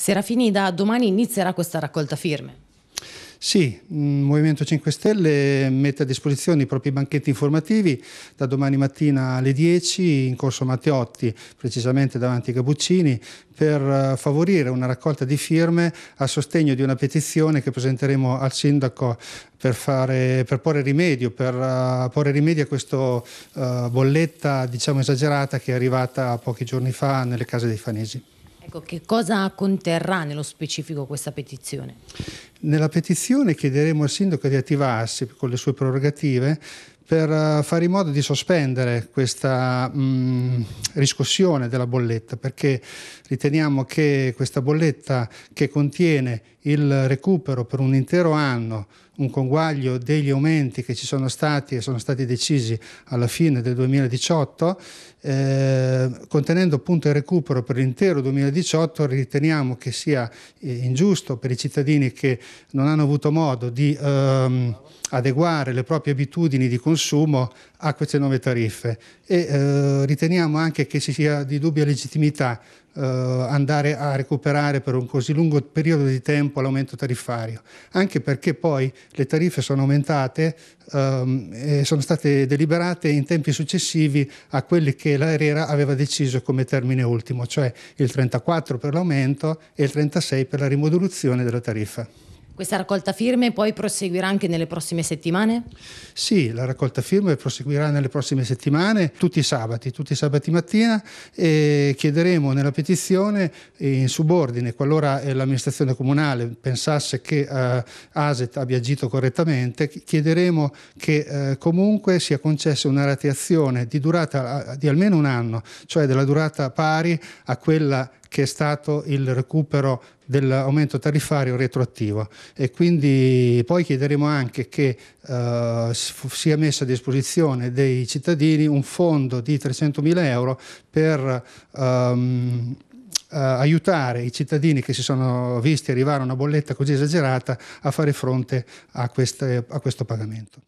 Serafini, da domani inizierà questa raccolta firme. Sì, il mm, Movimento 5 Stelle mette a disposizione i propri banchetti informativi da domani mattina alle 10 in corso Matteotti, precisamente davanti ai Capuccini, per eh, favorire una raccolta di firme a sostegno di una petizione che presenteremo al sindaco per, fare, per porre, rimedio, per, eh, porre rimedio, a questa eh, bolletta diciamo, esagerata che è arrivata pochi giorni fa nelle case dei fanesi. Ecco, che cosa conterrà nello specifico questa petizione? Nella petizione chiederemo al sindaco di attivarsi con le sue prerogative per eh, fare in modo di sospendere questa mh, mm, riscossione della bolletta, perché riteniamo che questa bolletta che contiene il recupero per un intero anno, un conguaglio degli aumenti che ci sono stati e sono stati decisi alla fine del 2018, eh, contenendo appunto il recupero per l'intero 2018, riteniamo che sia eh, ingiusto per i cittadini che non hanno avuto modo di ehm, adeguare le proprie abitudini di consumo consumo a queste nuove tariffe e eh, riteniamo anche che ci sia di dubbia legittimità eh, andare a recuperare per un così lungo periodo di tempo l'aumento tariffario, anche perché poi le tariffe sono aumentate ehm, e sono state deliberate in tempi successivi a quelli che l'ARERA aveva deciso come termine ultimo, cioè il 34 per l'aumento e il 36 per la rimodulazione della tariffa. Questa raccolta firme poi proseguirà anche nelle prossime settimane? Sì, la raccolta firme proseguirà nelle prossime settimane, tutti i sabati, tutti i sabati mattina e chiederemo nella petizione in subordine, qualora eh, l'amministrazione comunale pensasse che eh, ASET abbia agito correttamente, chiederemo che eh, comunque sia concessa una rateazione di durata di almeno un anno, cioè della durata pari a quella che è stato il recupero dell'aumento tariffario retroattivo e quindi poi chiederemo anche che eh, sia messo a disposizione dei cittadini un fondo di 300.000 euro per ehm, eh, aiutare i cittadini che si sono visti arrivare a una bolletta così esagerata a fare fronte a, queste, a questo pagamento.